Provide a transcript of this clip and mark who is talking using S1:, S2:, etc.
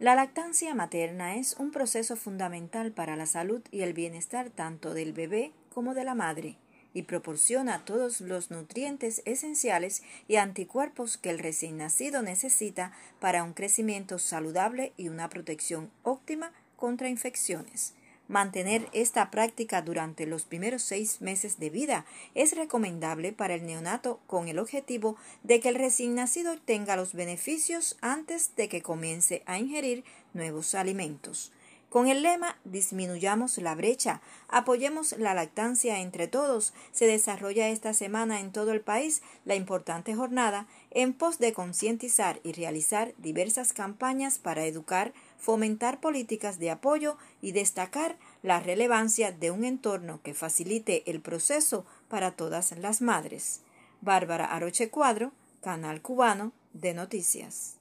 S1: La lactancia materna es un proceso fundamental para la salud y el bienestar tanto del bebé como de la madre y proporciona todos los nutrientes esenciales y anticuerpos que el recién nacido necesita para un crecimiento saludable y una protección óptima contra infecciones. Mantener esta práctica durante los primeros seis meses de vida es recomendable para el neonato con el objetivo de que el recién nacido tenga los beneficios antes de que comience a ingerir nuevos alimentos. Con el lema Disminuyamos la brecha, apoyemos la lactancia entre todos, se desarrolla esta semana en todo el país la importante jornada en pos de concientizar y realizar diversas campañas para educar, fomentar políticas de apoyo y destacar la relevancia de un entorno que facilite el proceso para todas las madres. Bárbara Aroche Cuadro, Canal Cubano de Noticias.